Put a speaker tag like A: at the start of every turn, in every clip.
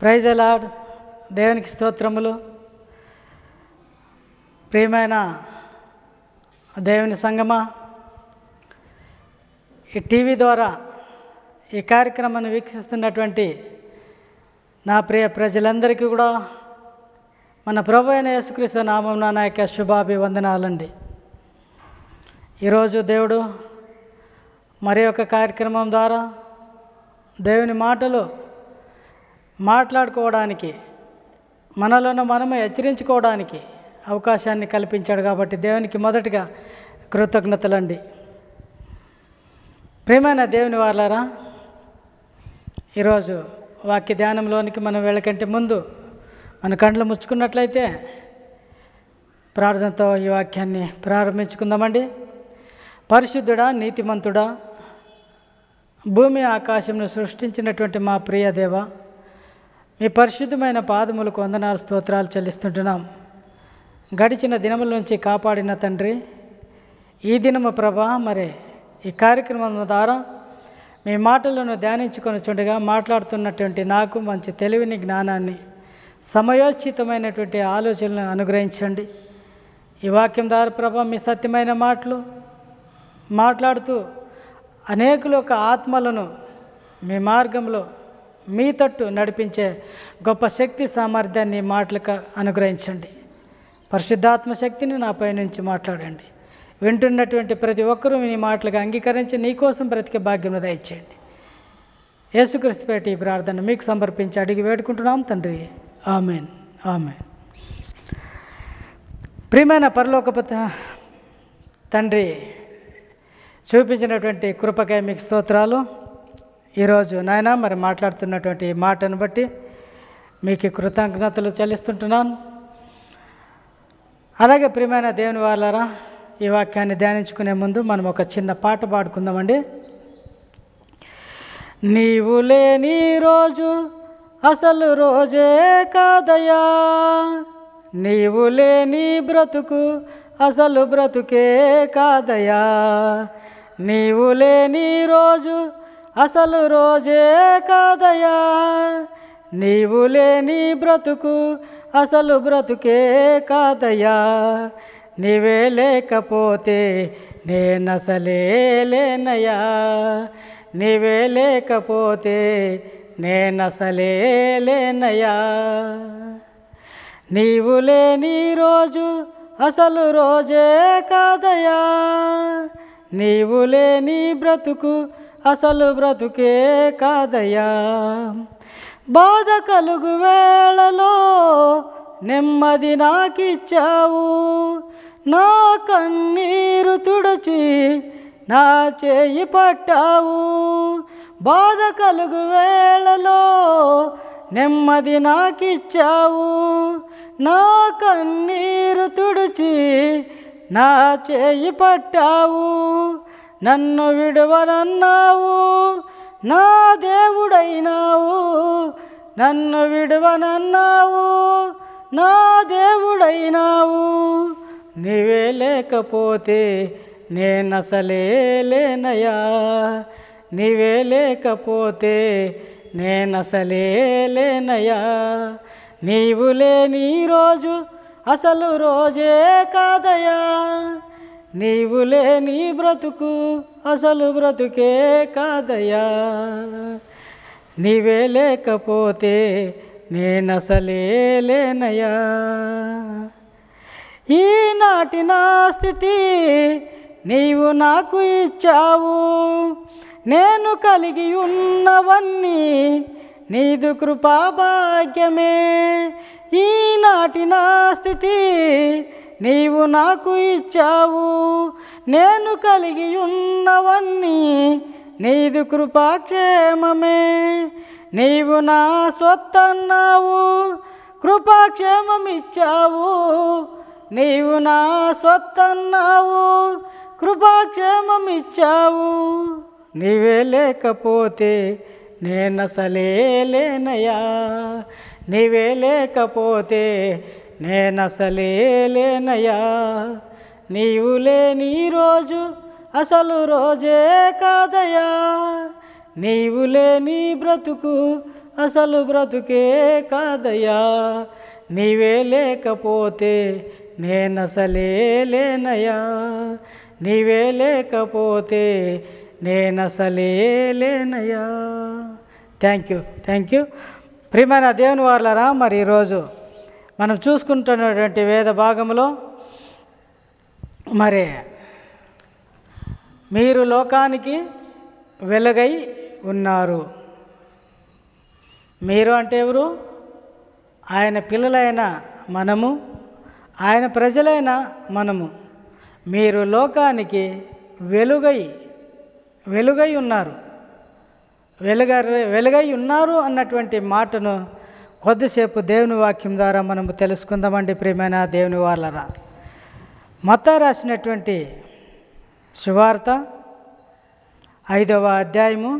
A: praise అలాడ్ దేవునికి స్తోత్రములు ప్రియమైన దేవుని సంగమ ఈ టీవీ ద్వారా ఈ కార్యక్రమాన్ని వీక్షిస్తున్నటువంటి నా ప్రియ ప్రజలందరికీ కూడా మన ప్రభు అయిన యేసుక్రీస్తు నామం నా యొక్క శుభాభివందనాలండి ఈరోజు దేవుడు మరి ఒక కార్యక్రమం ద్వారా దేవుని మాటలు మాట్లాడుకోవడానికి మనలను మనము హెచ్చరించుకోవడానికి అవకాశాన్ని కల్పించాడు కాబట్టి దేవునికి మొదటిగా కృతజ్ఞతలండి ప్రేమైన దేవుని వాళ్ళారా ఈరోజు వాక్య ధ్యానంలోనికి మనం వెళ్ళకంటే ముందు మన కండ్లు ముచ్చుకున్నట్లయితే ప్రార్థనతో ఈ వాక్యాన్ని ప్రారంభించుకుందామండి పరిశుద్ధుడా నీతిమంతుడా భూమి ఆకాశంను సృష్టించినటువంటి మా ప్రియ మీ పరిశుద్ధమైన పాదములకు వందనాలు స్తోత్రాలు చెల్లిస్తుంటున్నాం గడిచిన దినముల నుంచి కాపాడిన తండ్రి ఈ దినము ప్రభా మరి ఈ కార్యక్రమం ద్వారా మీ మాటలను ధ్యానించుకొని చుండగా మాట్లాడుతున్నటువంటి నాకు మంచి తెలివిని జ్ఞానాన్ని సమయోచితమైనటువంటి ఆలోచనలను అనుగ్రహించండి ఈ వాక్యం ద్వారా ప్రభా మీ సత్యమైన మాటలు మాట్లాడుతూ అనేకుల యొక్క ఆత్మలను మీ మార్గంలో మీ తట్టు నడిపించే గొప్ప శక్తి సామర్థ్యాన్ని మాటలకు అనుగ్రహించండి పరిశుద్ధాత్మ శక్తిని నాపై నుంచి మాట్లాడండి వింటున్నటువంటి ప్రతి ఒక్కరూ మీ మాటలకు అంగీకరించి నీకోసం బ్రతికే భాగ్యం దయచేయండి యేసుక్రీస్తుపేట ఈ ప్రార్థన మీకు సమర్పించి అడిగి వేడుకుంటున్నాం తండ్రి ఆమెన్ ఆమె ప్రియమైన పరలోకప తండ్రి చూపించినటువంటి కృపకాయ మీకు స్తోత్రాలు ఈరోజు నాయన మరి మాట్లాడుతున్నటువంటి మాటను బట్టి మీకు కృతజ్ఞతలు చెల్లిస్తుంటున్నాను అలాగే ప్రియమైన దేవుని వాళ్ళారా ఈ వాక్యాన్ని ధ్యానించుకునే ముందు మనం ఒక చిన్న పాట పాడుకుందామండి నీవు లేని రోజు అసలు రోజే కాదయా నీవు లేని బ్రతుకు అసలు బ్రతుకే కాదయా నీవు లేని రోజు అసలు రోజే కాదయా నీవు లేని బ్రతుకు అసలు బ్రతుకే కాదయా నీవే లేకపోతే నేనసలే లేనయా నీవే లేకపోతే నేనసలే లేనయా నీవు లేని రోజు అసలు రోజే కాదయా నీవు లేని బ్రతుకు అసలు బ్రతుకే కాదయా బాధ కలుగు వేళలో నెమ్మది నాకిచ్చావు నా కన్నీరు తుడచి నా చేయి పట్టావు బాధ కలుగు వేళలో నెమ్మది నాకిచ్చావు నా కన్నీరు తుడిచి నా చేయి పట్టావు నన్ను విడువనన్నావు నా దేవుడైనావు నన్ను విడువనన్నావు నా దేవుడైనావు నీవే లేకపోతే నేనసలే లేనయా నీవే లేకపోతే నేనసలే లేనయా నీవు లేని రోజు అసలు రోజే కాదయా నీవు లేని బ్రతుకు అసలు బ్రతుకే కాదయ్యా నీవే లేకపోతే నేనసలే లేనయ్యా ఈనాటి నా స్థితి నీవు నాకు ఇచ్చావు నేను కలిగి ఉన్నవన్నీ నీదు భాగ్యమే ఈనాటి నా స్థితి నీవు నాకు ఇచ్చావు నేను కలిగి ఉన్నవన్నీ నీదు కృపాక్షేమమే నీవు నా స్వత్తన్నావు ఇచ్చావు నీవు నా స్వత్తన్నావు ఇచ్చావు నీవే లేకపోతే నేనసలే లేనయా నీవే లేకపోతే నేనసలే లేనయ్యా నీవు లేని రోజు అసలు రోజే కాదయా నీవు లేని బ్రతుకు అసలు బ్రతుకే కాదయ్యా నీవే లేకపోతే నేనసలే లేనయ్యా నీవే లేకపోతే నేనసలే లేనయ్యా థ్యాంక్ యూ థ్యాంక్ యూ ప్రియమైన దేవుని వాళ్ళరా మరి ఈరోజు మనం చూసుకుంటున్నటువంటి వేద భాగంలో మరి మీరు లోకానికి వెలుగై ఉన్నారు మీరు అంటే ఎవరు ఆయన పిల్లలైన మనము ఆయన ప్రజలైన మనము మీరు లోకానికి వెలుగై వెలుగై ఉన్నారు వెలుగ వెలుగై ఉన్నారు అన్నటువంటి మాటను కొద్దిసేపు దేవుని వాక్యం ద్వారా మనము తెలుసుకుందామండి ప్రియమైన దేవుని వాళ్ళరా మత రాసినటువంటి శువార్త ఐదవ అధ్యాయము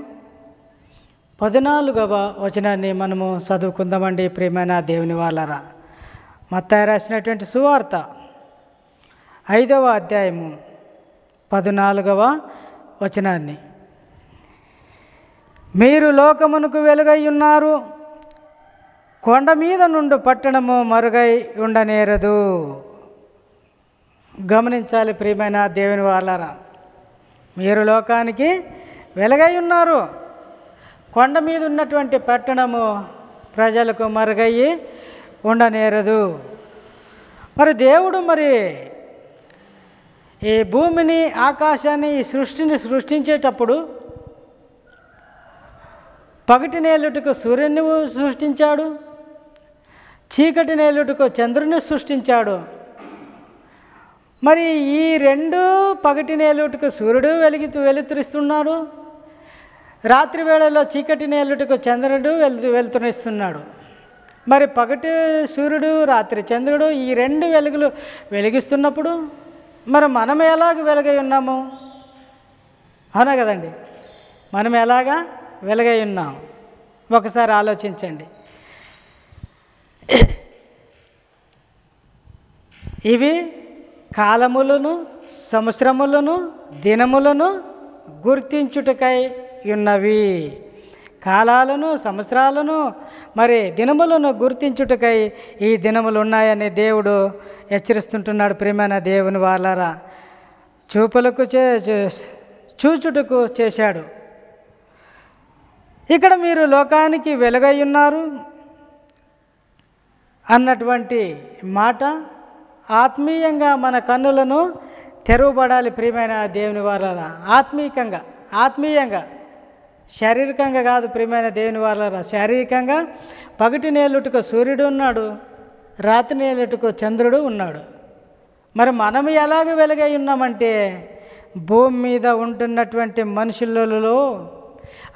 A: పద్నాలుగవ వచనాన్ని మనము చదువుకుందామండి ప్రియమైన దేవుని వాళ్ళరా మత రాసినటువంటి సువార్త ఐదవ అధ్యాయము పద్నాలుగవ వచనాన్ని మీరు లోకమునకు వెలుగై ఉన్నారు కొండ మీద నుండి పట్టణము మరుగై ఉండనేరదు గమనించాలి ప్రియమైన దేవుని వాళ్ళరా మీరు లోకానికి వెలుగై ఉన్నారు కొండ మీద ఉన్నటువంటి పట్టణము ప్రజలకు మరుగయ్యి ఉండనేరదు మరి దేవుడు మరి ఈ భూమిని ఆకాశాన్ని ఈ సృష్టిని సృష్టించేటప్పుడు పగటి నేలుటకు సూర్యుని సృష్టించాడు చీకటి నేలుడుకు చంద్రుని సృష్టించాడు మరి ఈ రెండు పగటి నేలుటికు సూర్యుడు వెలిగి వెలుతురిస్తున్నాడు రాత్రి వేళలో చీకటి నేలుటికు చంద్రుడు వెలు వెలుతురిస్తున్నాడు మరి పగటి సూర్యుడు రాత్రి చంద్రుడు ఈ రెండు వెలుగులు వెలిగిస్తున్నప్పుడు మరి మనం ఎలాగ వెలుగై ఉన్నాము అవునా కదండి మనం ఎలాగా వెలుగై ఉన్నాం ఒకసారి ఆలోచించండి ఇవి కాలములను సంవత్సరములను దినములను గుర్తించుటకై ఉన్నవి కాలాలను సంవత్సరాలను మరి దినములను గుర్తించుటకై ఈ దినములు ఉన్నాయని దేవుడు హెచ్చరిస్తుంటున్నాడు ప్రేమైన దేవుని వాళ్ళరా చూపులకు చే చూచుటకు చేశాడు ఇక్కడ మీరు లోకానికి వెలుగై ఉన్నారు అన్నటువంటి మాట ఆత్మీయంగా మన కన్నులను తెరవబడాలి ప్రియమైన దేవుని వాళ్ళ ఆత్మీయంగా ఆత్మీయంగా శారీరకంగా కాదు ప్రియమైన దేవుని వాళ్ళ శారీరకంగా పగటి నేలుటకు సూర్యుడు ఉన్నాడు రాత్రి నేలుటకు చంద్రుడు ఉన్నాడు మరి మనం ఎలాగ వెలుగై ఉన్నామంటే భూమి మీద ఉంటున్నటువంటి మనుషులలో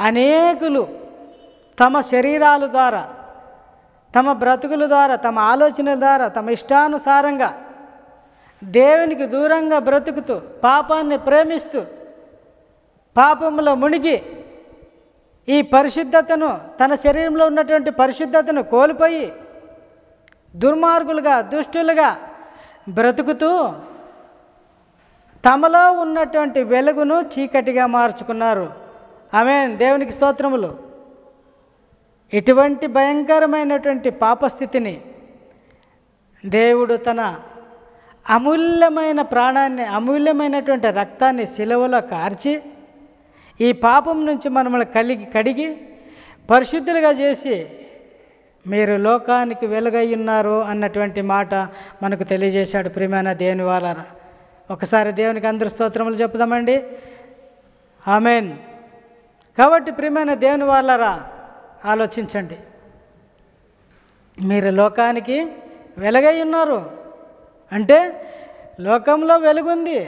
A: అనేకులు తమ శరీరాల ద్వారా తమ బ్రతుకుల ద్వారా తమ ఆలోచన ద్వారా తమ ఇష్టానుసారంగా దేవునికి దూరంగా బ్రతుకుతూ పాపాన్ని ప్రేమిస్తూ పాపంలో మునిగి ఈ పరిశుద్ధతను తన శరీరంలో ఉన్నటువంటి పరిశుద్ధతను కోల్పోయి దుర్మార్గులుగా దుష్టులుగా బ్రతుకుతూ తమలో ఉన్నటువంటి వెలుగును చీకటిగా మార్చుకున్నారు ఆమె దేవునికి స్తోత్రములు ఇటువంటి భయంకరమైనటువంటి పాపస్థితిని దేవుడు తన అమూల్యమైన ప్రాణాన్ని అమూల్యమైనటువంటి రక్తాన్ని శిలవలో కార్చి ఈ పాపం నుంచి మనల్ని కలిగి కడిగి పరిశుద్ధులుగా చేసి మీరు లోకానికి వెలుగై ఉన్నారు అన్నటువంటి మాట మనకు తెలియజేశాడు ప్రియమైన దేవుని వాళ్ళ ఒకసారి దేవునికి అందరి స్తోత్రములు చెప్దామండి ఆమెన్ కాబట్టి ప్రియమైన దేవుని వాళ్ళరా ఆలోచించండి మీరు లోకానికి వెలుగై ఉన్నారు అంటే లోకంలో వెలుగుంది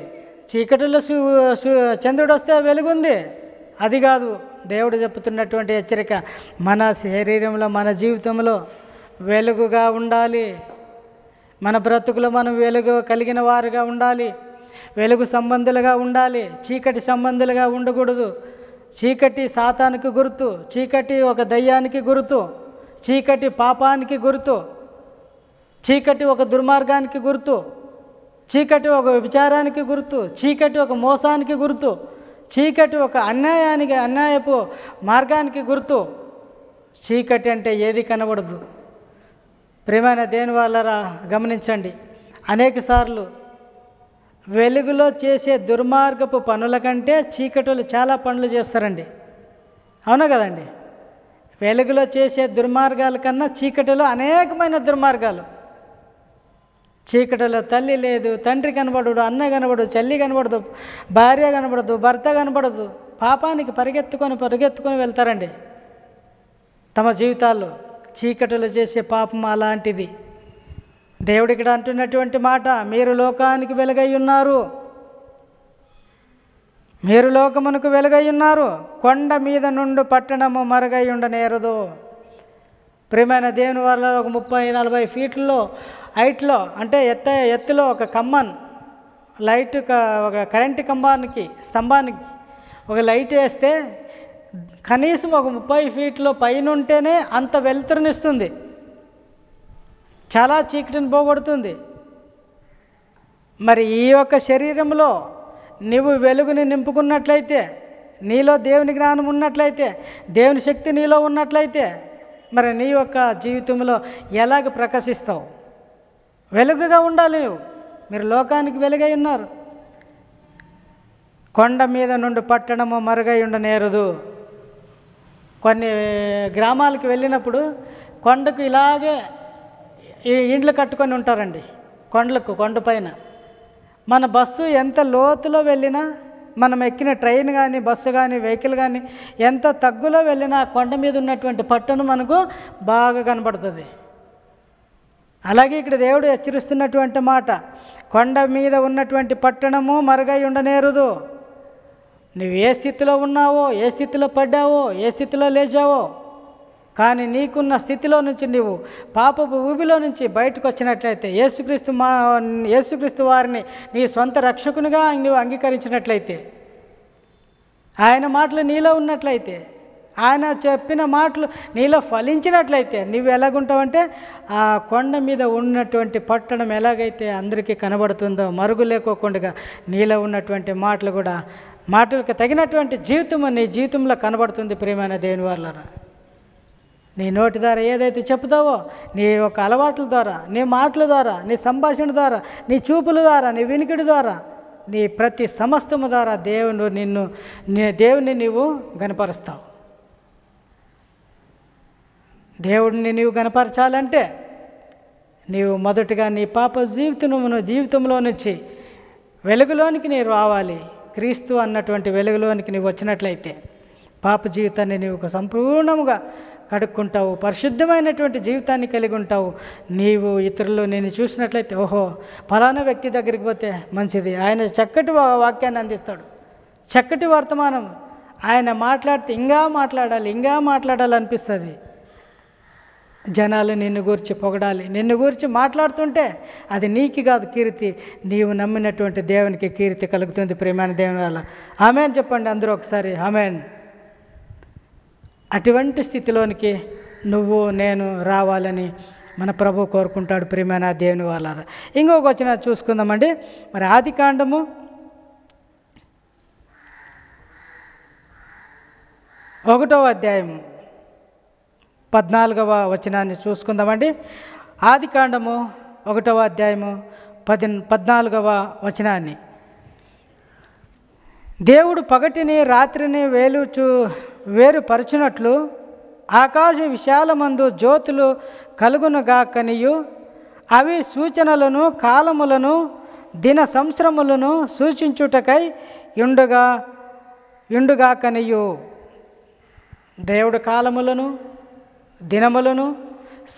A: చీకటిలో చంద్రుడు వస్తే వెలుగుంది అది కాదు దేవుడు చెబుతున్నటువంటి హెచ్చరిక మన శరీరంలో మన జీవితంలో వెలుగుగా ఉండాలి మన బ్రతుకులో మనం వెలుగు కలిగిన వారుగా ఉండాలి వెలుగు సంబంధులుగా ఉండాలి చీకటి సంబంధులుగా ఉండకూడదు చీకటి సాతానికి గుర్తు చీకటి ఒక దయ్యానికి గుర్తు చీకటి పాపానికి గుర్తు చీకటి ఒక దుర్మార్గానికి గుర్తు చీకటి ఒక విచారానికి గుర్తు చీకటి ఒక మోసానికి గుర్తు చీకటి ఒక అన్యాయానికి అన్యాయపు మార్గానికి గుర్తు చీకటి అంటే ఏది కనబడదు ప్రేమైన దేని వాళ్ళరా గమనించండి అనేక సార్లు వెలుగులో చేసే దుర్మార్గపు పనుల కంటే చీకటులు చాలా పనులు చేస్తారండి అవునా కదండి వెలుగులో చేసే దుర్మార్గాల కన్నా చీకటిలో అనేకమైన దుర్మార్గాలు చీకటిలో తల్లి లేదు తండ్రి కనబడడు అన్న కనబడు చల్లి కనబడదు భార్య కనబడదు భర్త కనబడదు పాపానికి పరిగెత్తుకొని పరిగెత్తుకొని వెళ్తారండి తమ జీవితాల్లో చీకటిలో చేసే పాపం అలాంటిది దేవుడు ఇక్కడ అంటున్నటువంటి మాట మీరు లోకానికి వెలుగై ఉన్నారు మీరు లోకమునకు వెలుగై ఉన్నారు కొండ మీద నుండి పట్టణము మరుగై ఉండనేరదు ప్రియమైన దేవుని వల్ల ఒక ముప్పై నలభై ఫీట్లో హైట్లో అంటే ఎత్త ఎత్తులో ఒక కమ్మన్ లైట్ ఒక కరెంటు కంబానికి స్తంభానికి ఒక లైట్ వేస్తే కనీసం ఒక ముప్పై ఫీట్లో పైన ఉంటేనే అంత వెలుతురునిస్తుంది చాలా చీకటిని పోగొడుతుంది మరి ఈ యొక్క శరీరంలో నువ్వు వెలుగుని నింపుకున్నట్లయితే నీలో దేవుని జ్ఞానం ఉన్నట్లయితే దేవుని శక్తి నీలో ఉన్నట్లయితే మరి నీ యొక్క జీవితంలో ఎలాగ ప్రకాశిస్తావు వెలుగుగా ఉండాలి నువ్వు మీరు లోకానికి వెలుగై ఉన్నారు కొండ మీద నుండి పట్టణము మరుగై ఉండనేరదు కొన్ని గ్రామాలకు వెళ్ళినప్పుడు కొండకు ఇలాగే ఇండ్లు కట్టుకొని ఉంటారండి కొండలకు కొండపైన మన బస్సు ఎంత లోతులో వెళ్ళినా మనం ఎక్కిన ట్రైన్ కానీ బస్సు కానీ వెహికల్ కానీ ఎంత తగ్గులో వెళ్ళినా కొండ మీద ఉన్నటువంటి పట్టును మనకు బాగా కనబడుతుంది అలాగే ఇక్కడ దేవుడు హెచ్చరిస్తున్నటువంటి మాట కొండ మీద ఉన్నటువంటి పట్టణము మరుగై ఉండనేరుదు నువ్వు ఏ స్థితిలో ఉన్నావో ఏ స్థితిలో పడ్డావో ఏ స్థితిలో లేచావో కానీ నీకున్న స్థితిలో నుంచి నీవు పాపపు ఊబిలో నుంచి బయటకు వచ్చినట్లయితే యేసుక్రీస్తు మా యేసుక్రీస్తు వారిని నీ సొంత రక్షకునిగా నీవు అంగీకరించినట్లయితే ఆయన మాటలు నీలో ఉన్నట్లయితే ఆయన చెప్పిన మాటలు నీలో ఫలించినట్లయితే నువ్వు ఎలాగుంటావంటే ఆ కొండ మీద ఉన్నటువంటి పట్టణం ఎలాగైతే అందరికీ కనబడుతుందో మరుగు లేకోకుండా నీలో ఉన్నటువంటి మాటలు కూడా మాటలకు తగినటువంటి జీవితము నీ జీవితంలో కనబడుతుంది ప్రియమైన దేవుని నీ నోటి ద్వారా ఏదైతే చెప్తావో నీ యొక్క అలవాట్ల ద్వారా నీ మాటల ద్వారా నీ సంభాషణ ద్వారా నీ చూపుల ద్వారా నీ వినికిడి ద్వారా నీ ప్రతి సమస్తము ద్వారా దేవుడు నిన్ను దేవుని నీవు గనపరుస్తావు దేవుడిని నీవు గనపరచాలంటే నీవు మొదటిగా నీ పాప జీవితం జీవితంలో నుంచి వెలుగులోనికి నీవు రావాలి క్రీస్తు అన్నటువంటి వెలుగులోనికి నీవు వచ్చినట్లయితే పాప జీవితాన్ని నీవు సంపూర్ణముగా కడుక్కుంటావు పరిశుద్ధమైనటువంటి జీవితాన్ని కలిగి ఉంటావు నీవు ఇతరులు నేను చూసినట్లయితే ఓహో ఫలానా వ్యక్తి దగ్గరికి పోతే మంచిది ఆయన చక్కటి వాక్యాన్ని అందిస్తాడు చక్కటి వర్తమానం ఆయన మాట్లాడితే ఇంకా మాట్లాడాలి ఇంకా మాట్లాడాలి అనిపిస్తుంది జనాలు నిన్ను గురించి పొగడాలి నిన్ను గురించి మాట్లాడుతుంటే అది నీకు కాదు కీర్తి నీవు నమ్మినటువంటి దేవునికి కీర్తి కలుగుతుంది ప్రేమాని దేవుని వల్ల ఆమెన్ చెప్పండి అందరూ ఒకసారి ఆమెన్ అటువంటి స్థితిలోనికి నువ్వు నేను రావాలని మన ప్రభు కోరుకుంటాడు ప్రియమైన దేవుని వాళ్ళ ఇంకొక వచ్చిన చూసుకుందామండి మరి ఆది కాండము ఒకటవ అధ్యాయము పద్నాలుగవ వచనాన్ని చూసుకుందామండి ఆది కాండము ఒకటవ అధ్యాయము పది పద్నాలుగవ వచనాన్ని దేవుడు పగటిని రాత్రిని వేలు చూ వేరుపరచునట్లు ఆకాశ విశాలమందు జ్యోతులు కలుగునుగాకనియు అవి సూచనలను కాలములను దిన సంశ్రములను సూచించుటకై ఇండుగా కనియు దేవుడు కాలములను దినములను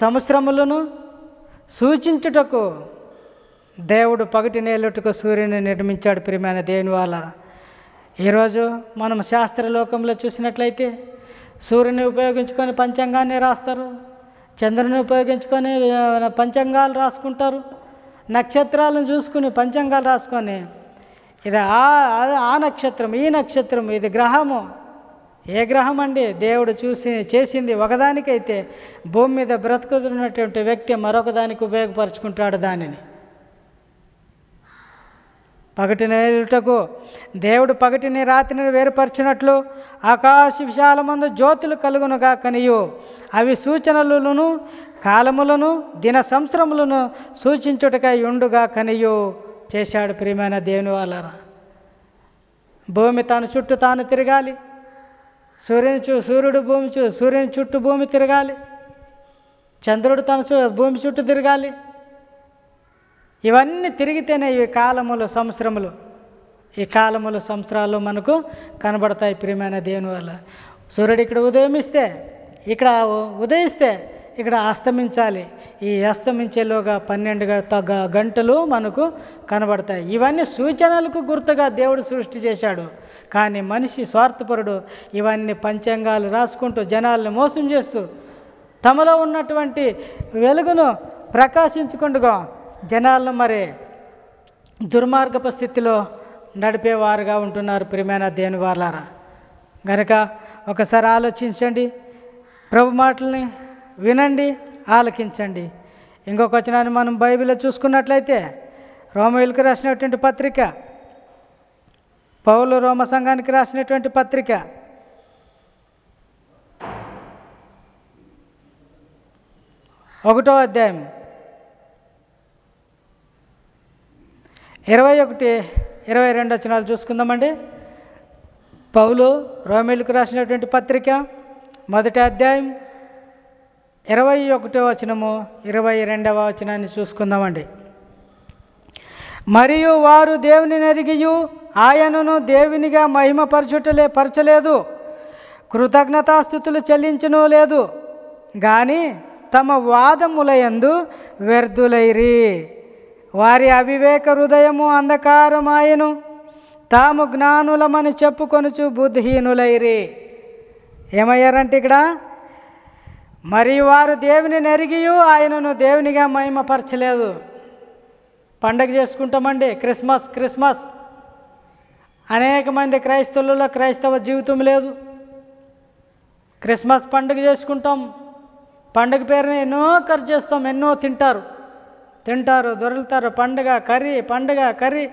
A: సంవత్సరములను సూచించుటకు దేవుడు పగటి నేలుటకు సూర్యుని నిర్మించాడు ప్రియమైన దేవుని వాళ్ళ ఈరోజు మనం శాస్త్రలోకంలో చూసినట్లయితే సూర్యుని ఉపయోగించుకొని పంచాంగాన్ని రాస్తారు చంద్రుని ఉపయోగించుకొని పంచాంగాలు రాసుకుంటారు నక్షత్రాలను చూసుకుని పంచాంగాలు రాసుకొని ఇది ఆ ఆ నక్షత్రం ఈ నక్షత్రం ఇది గ్రహము ఏ గ్రహం అండి దేవుడు చూసి చేసింది ఒకదానికైతే భూమి మీద బ్రతుకుతున్నటువంటి వ్యక్తి మరొకదానికి ఉపయోగపరుచుకుంటాడు దానిని పగటి నేలుటకు దేవుడు పగటిని రాత్రిని వేరుపరిచినట్లు ఆకాశ విశాలమందు జ్యోతులు కలుగునుగా కనియు అవి సూచనలను కాలములను దిన సంవత్సరములను సూచించుటకై ఉండుగా కనియు చేశాడు ప్రియమైన దేవుని వాళ్ళరా భూమి తాను చుట్టూ తాను తిరగాలి సూర్యుని చూ సూర్యుడు భూమి చూ సూర్యుని చుట్టూ భూమి తిరగాలి చంద్రుడు తన భూమి చుట్టూ తిరగాలి ఇవన్నీ తిరిగితేనే ఈ కాలములు సంవత్సరములు ఈ కాలములు సంవత్సరాలు మనకు కనబడతాయి ప్రియమైన దేవుని వల్ల సూర్యుడు ఇక్కడ ఉదయమిస్తే ఇక్కడ ఉదయిస్తే ఇక్కడ అస్తమించాలి ఈ అస్తమించేలోగా పన్నెండు గంటలు మనకు కనబడతాయి ఇవన్నీ సూచనలకు గుర్తుగా దేవుడు సృష్టి చేశాడు కానీ మనిషి స్వార్థపరుడు ఇవన్నీ పంచాంగాలు రాసుకుంటూ జనాలను మోసం చేస్తూ తమలో ఉన్నటువంటి వెలుగును ప్రకాశించుకుండగా జనాలను మరి దుర్మార్గపు స్థితిలో నడిపేవారుగా ఉంటున్నారు ప్రియమైన దేని వాళ్ళారా గనక ఒకసారి ఆలోచించండి ప్రభు మాటల్ని వినండి ఆలకించండి ఇంకొక వచ్చినాన్ని మనం బైబిల్లో చూసుకున్నట్లయితే రోమయులకు రాసినటువంటి పత్రిక పౌలు రోమ సంఘానికి రాసినటువంటి పత్రిక ఒకటో అధ్యాయం ఇరవై ఒకటి ఇరవై రెండు వచనాలు చూసుకుందామండి పౌలు రోమేలుకు రాసినటువంటి పత్రిక మొదటి అధ్యాయం ఇరవై ఒకటో వచనము ఇరవై రెండవ వచనాన్ని చూసుకుందామండి మరియు వారు దేవుని నెరిగియు ఆయనను దేవునిగా మహిమపరచుటలే పరచలేదు కృతజ్ఞతాస్థుతులు చెల్లించను లేదు కానీ తమ వాదములయందు వ్యర్థులైరి వారి అవివేక హృదయము అంధకారమాయను తాము జ్ఞానులమని చెప్పుకొనుచు బుద్ధిహీనులైరి ఏమయ్యారంటే ఇక్కడ మరి వారు దేవుని నెరిగియు ఆయనను దేవునిగా మహిమపరచలేదు పండగ చేసుకుంటామండి క్రిస్మస్ క్రిస్మస్ అనేక మంది క్రైస్తవులలో క్రైస్తవ జీవితం లేదు క్రిస్మస్ పండుగ చేసుకుంటాం పండుగ పేరుని ఎన్నో ఖర్చు చేస్తాం ఎన్నో తింటారు తింటారు దొరుకుతారు పండుగ కర్రీ పండుగ కర్రీ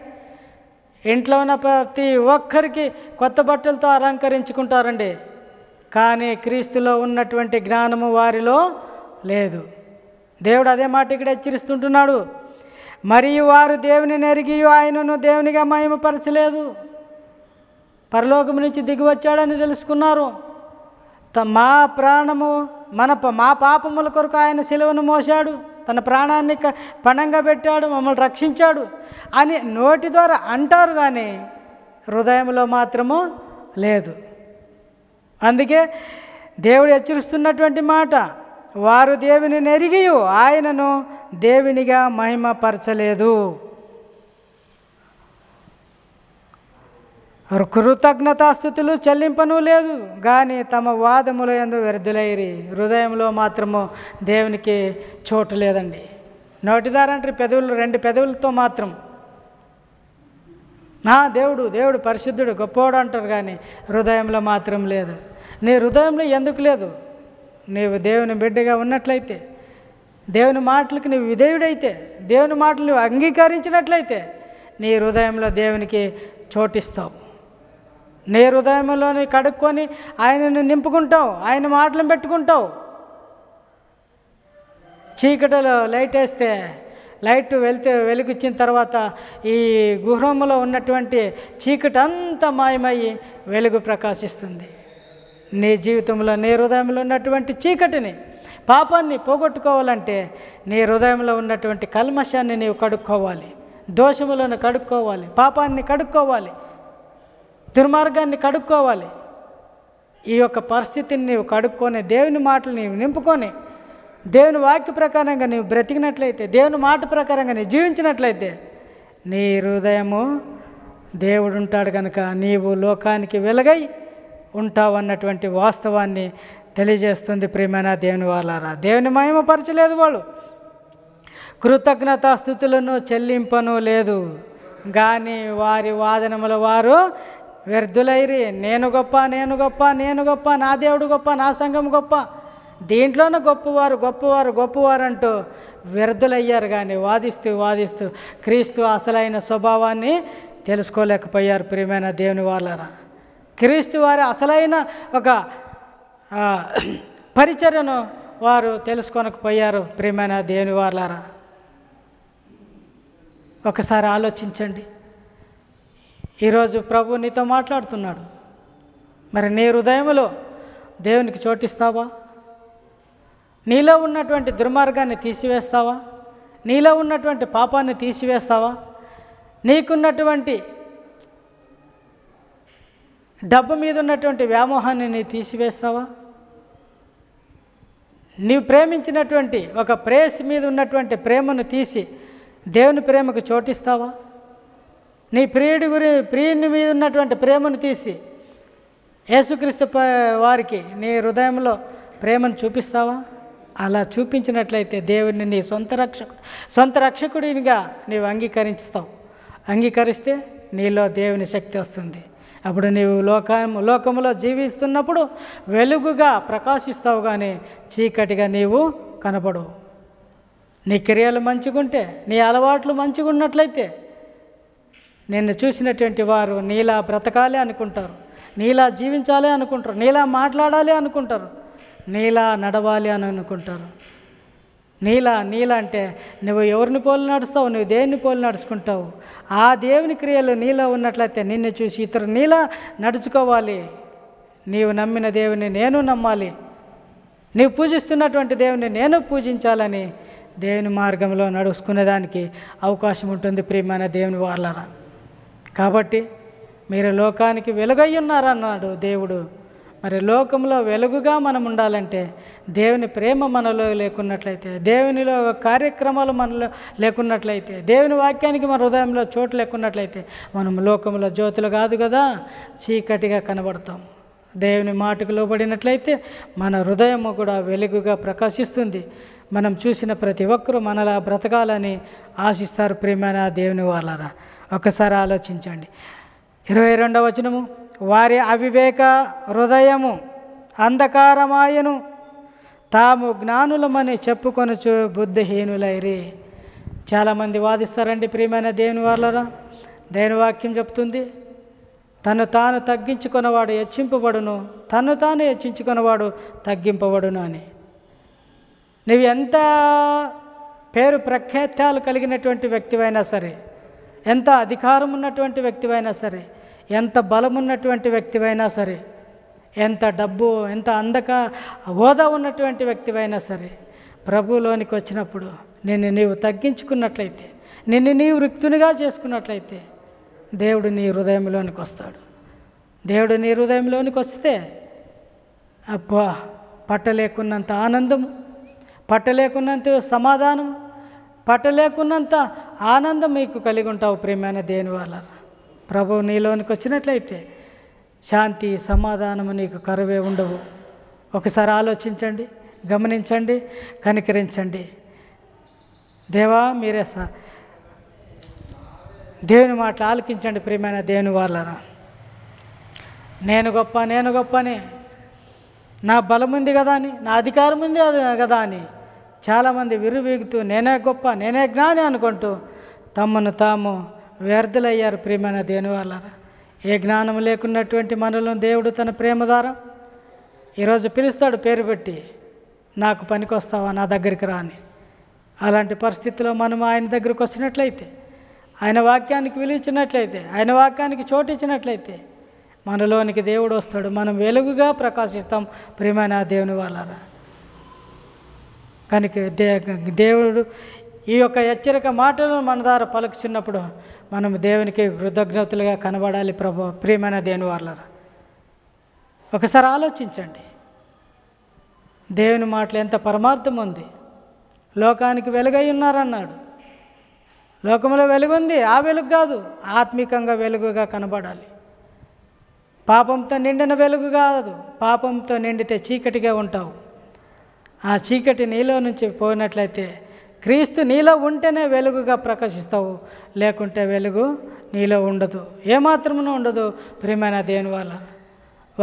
A: ఇంట్లో ఉన్న ప్రతి ఒక్కరికి కొత్త బట్టలతో అలంకరించుకుంటారండి కానీ క్రీస్తులో ఉన్నటువంటి జ్ఞానము వారిలో లేదు దేవుడు అదే మాట ఇక్కడ హెచ్చరిస్తుంటున్నాడు మరియు వారు దేవుని నెరిగి ఆయనను దేవునిగా మయమపరచలేదు పరలోకం నుంచి దిగి వచ్చాడని తెలుసుకున్నారు మా ప్రాణము మన మా పాపముల కొరకు ఆయన సెలవును మోశాడు తన ప్రాణాన్ని పణంగా పెట్టాడు మమ్మల్ని రక్షించాడు అని నోటి ద్వారా అంటారు కానీ హృదయంలో మాత్రము లేదు అందుకే దేవుడు హెచ్చరిస్తున్నటువంటి మాట వారు దేవుని నెరిగి ఆయనను దేవునిగా మహిమపరచలేదు కృతజ్ఞతాస్థుతులు చెల్లింపను లేదు కానీ తమ వాదములు ఎందు వ్యర్థులైరి హృదయంలో మాత్రము దేవునికి చోటు లేదండి నోటిదారంటే పెదవులు రెండు పెదవులతో మాత్రం నా దేవుడు దేవుడు పరిశుద్ధుడు గొప్పోడు అంటారు కానీ హృదయంలో మాత్రం లేదు నీ హృదయంలో ఎందుకు లేదు నీవు దేవుని బిడ్డగా ఉన్నట్లయితే దేవుని మాటలకు నీవు విధేయుడైతే దేవుని మాటలు నువ్వు అంగీకరించినట్లయితే నీ హృదయంలో దేవునికి చోటిస్తావు నీ హృదయంలోని కడుక్కొని ఆయనను నింపుకుంటావు ఆయన మాటలు పెట్టుకుంటావు చీకటిలో లైట్ వేస్తే లైట్ వెళ్తే వెలుగుచ్చిన తర్వాత ఈ గుహంలో ఉన్నటువంటి చీకటి అంతా మాయమయ్యి వెలుగు ప్రకాశిస్తుంది నీ జీవితంలో నీ హృదయంలో ఉన్నటువంటి చీకటిని పాపాన్ని పోగొట్టుకోవాలంటే నీ హృదయంలో ఉన్నటువంటి కల్మషాన్ని నీవు కడుక్కోవాలి దోషములను కడుక్కోవాలి పాపాన్ని కడుక్కోవాలి దుర్మార్గాన్ని కడుక్కోవాలి ఈ యొక్క పరిస్థితిని నీవు కడుక్కొని దేవుని మాటలు నీవు నింపుకొని దేవుని వాక్య ప్రకారంగా నీవు బ్రతికినట్లయితే దేవుని మాట ప్రకారంగా నీవు జీవించినట్లయితే నీ హృదయము దేవుడు ఉంటాడు కనుక నీవు లోకానికి వెలుగై ఉంటావు అన్నటువంటి వాస్తవాన్ని తెలియజేస్తుంది ప్రియమైన దేవుని వాళ్ళారా దేవుని మహిమపరచలేదు వాళ్ళు కృతజ్ఞత స్థుతులను చెల్లింపను లేదు కానీ వారి వాదనముల వారు వ్యర్థులైరి నేను గొప్ప నేను గొప్ప నేను గొప్ప నా దేవుడు గొప్ప నా సంఘం గొప్ప దీంట్లోనే గొప్పవారు గొప్పవారు గొప్పవారు అంటూ వ్యర్థులయ్యారు కానీ వాదిస్తూ వాదిస్తూ క్రీస్తు అసలైన స్వభావాన్ని తెలుసుకోలేకపోయారు ప్రియమైన దేవుని వాళ్ళరా క్రీస్తు వారి అసలైన ఒక పరిచర్యను వారు తెలుసుకోనకపోయారు ప్రియమైన దేవుని వాళ్ళారా ఒకసారి ఆలోచించండి ఈరోజు ప్రభు నీతో మాట్లాడుతున్నాడు మరి నీ హృదయంలో దేవునికి చోటిస్తావా నీలో ఉన్నటువంటి దుర్మార్గాన్ని తీసివేస్తావా నీలో ఉన్నటువంటి పాపాన్ని తీసివేస్తావా నీకున్నటువంటి డబ్బు మీద ఉన్నటువంటి వ్యామోహాన్ని నీ తీసివేస్తావా నీవు ప్రేమించినటువంటి ఒక ప్రేయస్ మీద ఉన్నటువంటి ప్రేమను తీసి దేవుని ప్రేమకు చోటిస్తావా నీ ప్రియుడి గురి ప్రియుని మీద ఉన్నటువంటి ప్రేమను తీసి యేసుక్రీస్తు వారికి నీ హృదయంలో ప్రేమను చూపిస్తావా అలా చూపించినట్లయితే దేవుడిని నీ సొంత రక్షకు సొంత రక్షకుడినిగా నీవు అంగీకరించుతావు అంగీకరిస్తే నీలో దేవుని శక్తి వస్తుంది అప్పుడు నీవు లోకం లోకంలో జీవిస్తున్నప్పుడు వెలుగుగా ప్రకాశిస్తావు కానీ చీకటిగా నీవు కనపడవు నీ క్రియలు మంచిగుంటే నీ అలవాట్లు మంచిగా ఉన్నట్లయితే నిన్ను చూసినటువంటి వారు నీలా బ్రతకాలి అనుకుంటారు నీలా జీవించాలి అనుకుంటారు నీలా మాట్లాడాలి అనుకుంటారు నీలా నడవాలి అని అనుకుంటారు నీలా నీలా అంటే నువ్వు ఎవరిని పోలి నడుస్తావు నువ్వు దేవుని పోలి నడుచుకుంటావు ఆ దేవుని క్రియలు నీలో ఉన్నట్లయితే నిన్ను చూసి ఇతరు నీలా నడుచుకోవాలి నీవు నమ్మిన దేవుని నేను నమ్మాలి నీవు పూజిస్తున్నటువంటి దేవుని నేను పూజించాలని దేవుని మార్గంలో నడుచుకునేదానికి అవకాశం ఉంటుంది ప్రియమైన దేవుని వాళ్ళరా కాబట్టి మీరు లోకానికి వెలుగై ఉన్నారన్నాడు దేవుడు మరి లోకంలో వెలుగుగా మనం ఉండాలంటే దేవుని ప్రేమ మనలో లేకున్నట్లయితే దేవునిలో కార్యక్రమాలు మనలో లేకున్నట్లయితే దేవుని వాక్యానికి మన హృదయంలో చోటు లేకున్నట్లయితే మనం లోకంలో జ్యోతులు కాదు కదా చీకటిగా కనబడతాం దేవుని మాటకు లోబడినట్లయితే మన హృదయం కూడా వెలుగుగా ప్రకాశిస్తుంది మనం చూసిన ప్రతి ఒక్కరూ మనలా బ్రతకాలని ఆశిస్తారు ప్రేమైన దేవుని వాళ్ళరా ఒకసారి ఆలోచించండి ఇరవై రెండవ వచనము వారి అవివేక హృదయము అంధకారమాయను తాము జ్ఞానులమని చెప్పుకొనచు బుద్ధిహీనులైరి చాలామంది వాదిస్తారండి ప్రియమైన దేవుని వాళ్ళరా దేవుని వాక్యం చెప్తుంది తను తాను తగ్గించుకున్నవాడు హెచ్చింపబడును తను తాను హెచ్చించుకున్నవాడు తగ్గింపబడును అని నువ్వు ఎంత పేరు ప్రఖ్యాత్యాలు కలిగినటువంటి వ్యక్తివైనా సరే ఎంత అధికారం ఉన్నటువంటి వ్యక్తివైనా సరే ఎంత బలం ఉన్నటువంటి వ్యక్తివైనా సరే ఎంత డబ్బు ఎంత అందక హోదా ఉన్నటువంటి వ్యక్తివైనా సరే ప్రభువులోనికి వచ్చినప్పుడు నిన్ను నీవు తగ్గించుకున్నట్లయితే నిన్ను నీవు రిక్తునిగా చేసుకున్నట్లయితే దేవుడు నీ హృదయంలోనికి వస్తాడు దేవుడు నీ హృదయంలోనికి వస్తే అబ్బా పట్టలేకున్నంత ఆనందము పట్టలేకున్నంత సమాధానం పట్టలేకున్నంత ఆనందం మీకు కలిగి ఉంటావు ప్రియమైన దేని వల్ల ప్రభు నీలోనికి వచ్చినట్లయితే శాంతి సమాధానము నీకు కరువే ఉండవు ఒకసారి ఆలోచించండి గమనించండి కనికరించండి దేవా మీరే సార్ దేవుని మాటలు ఆలకించండి ప్రియమైన దేవుని వాళ్ళరా నేను గొప్ప నేను గొప్ప అని నా బలం ఉంది కదా అని నా అధికారం ఉంది అది కదా అని చాలామంది విరువీగుతూ నేనే గొప్ప నేనే జ్ఞాని అనుకుంటూ తమను తాము వ్యర్థులయ్యారు ప్రియమైన దేనివాళ్ళరా ఏ జ్ఞానం లేకున్నటువంటి మనలను దేవుడు తన ప్రేమదారం ఈరోజు పిలుస్తాడు పేరు పెట్టి నాకు పనికి వస్తావా నా దగ్గరికి రాని అలాంటి పరిస్థితిలో మనం ఆయన దగ్గరికి వచ్చినట్లయితే ఆయన వాక్యానికి విలువించినట్లయితే ఆయన వాక్యానికి చోటు ఇచ్చినట్లయితే మనలోనికి దేవుడు వస్తాడు మనం వెలుగుగా ప్రకాశిస్తాం ప్రేమైన దేవుని వాళ్ళరా కనుక దే దేవుడు ఈ యొక్క హెచ్చరిక మాటలు మన ద్వారా పలుకుచున్నప్పుడు మనం దేవునికి కృతజ్ఞతలుగా కనబడాలి ప్రభు ప్రియమైన దేని వాళ్ళ ఒకసారి ఆలోచించండి దేవుని మాటలు ఎంత పరమార్థం ఉంది లోకానికి వెలుగై ఉన్నారన్నాడు లోకంలో వెలుగుంది ఆ వెలుగు కాదు ఆత్మికంగా వెలుగుగా కనబడాలి పాపంతో నిండిన వెలుగు కాదు పాపంతో నిండితే చీకటిగా ఉంటావు ఆ చీకటి నీలో నుంచి పోయినట్లయితే క్రీస్తు నీలో ఉంటేనే వెలుగుగా ప్రకాశిస్తావు లేకుంటే వెలుగు నీలో ఉండదు ఏమాత్రమునూ ఉండదు ప్రియమైన దేని వల్ల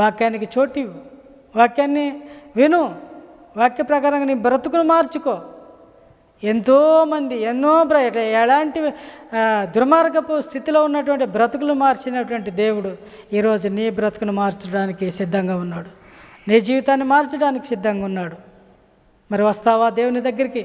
A: వాక్యానికి చోటి వాక్యాన్ని విను వాక్య ప్రకారంగా నీ బ్రతుకును మార్చుకో ఎంతోమంది ఎన్నో బ్ర ఎలాంటి దుర్మార్గపు స్థితిలో ఉన్నటువంటి బ్రతుకులు మార్చినటువంటి దేవుడు ఈరోజు నీ బ్రతుకును మార్చడానికి సిద్ధంగా ఉన్నాడు నీ జీవితాన్ని మార్చడానికి సిద్ధంగా ఉన్నాడు మరి వస్తావా దేవుని దగ్గరికి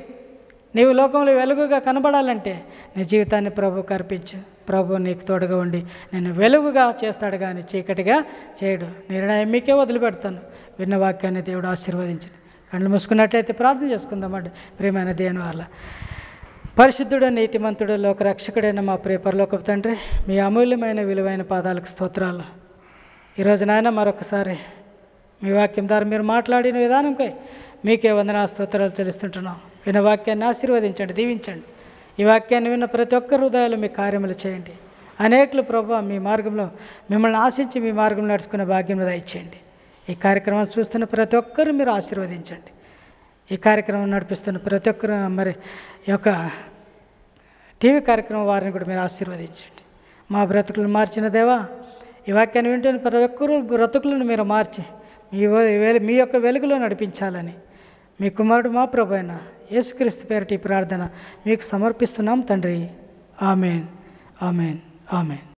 A: నీవు లోకంలో వెలుగుగా కనబడాలంటే నీ జీవితాన్ని ప్రభు కర్పించు ప్రభు నీకు తోడుగా ఉండి నేను వెలుగుగా చేస్తాడు కానీ చీకటిగా చేయడు నిర్ణయం మీకే వదిలిపెడతాను విన్న వాక్యాన్ని దేవుడు ఆశీర్వదించను కళ్ళు మూసుకున్నట్లయితే ప్రార్థన చేసుకుందామండి ప్రియమైన దేవుని వల్ల పరిశుద్ధుడు నీతిమంతుడు లోకరక్షకుడైన మా ప్రియ పరలోకపు తండ్రి మీ అమూల్యమైన విలువైన పాదాలకు స్తోత్రాలు ఈరోజు నాయన మరొకసారి మీ వాక్యం ద్వారా మీరు మాట్లాడిన విధానంకై మీకే వందనా స్తోత్రాలు చెల్లిస్తుంటున్నాం విన్న వాక్యాన్ని ఆశీర్వదించండి దీవించండి ఈ వాక్యాన్ని విన్న ప్రతి ఒక్కరు హృదయాలు మీ కార్యములు చేయండి అనేకులు ప్రభు మీ మార్గంలో మిమ్మల్ని ఆశించి మీ మార్గంలో నడుచుకునే భాగ్యం మీద ఇచ్చేయండి ఈ కార్యక్రమం చూస్తున్న ప్రతి ఒక్కరు మీరు ఆశీర్వదించండి ఈ కార్యక్రమం నడిపిస్తున్న ప్రతి ఒక్కరు మరి ఈ యొక్క టీవీ కార్యక్రమం వారిని కూడా మీరు ఆశీర్వదించండి మా బ్రతుకులను మార్చిన దేవా ఈ వాక్యాన్ని వింటున్న ప్రతి ఒక్కరు బ్రతుకులను మీరు మార్చి మీ మీ యొక్క వెలుగులో నడిపించాలని మీ కుమారుడు మా ప్రభు అయిన యేసుక్రీస్తు పేరటి ప్రార్థన మీకు సమర్పిస్తున్నాం తండ్రి ఆమెన్ ఆమెన్ ఆమెన్